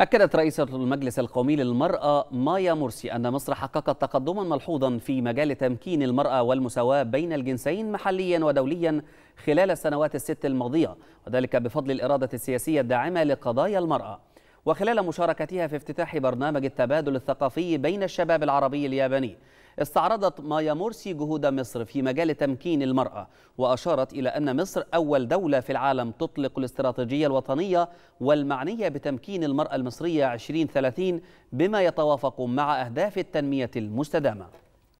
أكدت رئيسة المجلس القومي للمرأة مايا مرسي أن مصر حققت تقدما ملحوظا في مجال تمكين المرأة والمساواة بين الجنسين محليا ودوليا خلال السنوات الست الماضية وذلك بفضل الإرادة السياسية الداعمة لقضايا المرأة وخلال مشاركتها في افتتاح برنامج التبادل الثقافي بين الشباب العربي الياباني استعرضت مايا مرسي جهود مصر في مجال تمكين المرأة وأشارت إلى أن مصر أول دولة في العالم تطلق الاستراتيجية الوطنية والمعنية بتمكين المرأة المصرية 2030 بما يتوافق مع أهداف التنمية المستدامة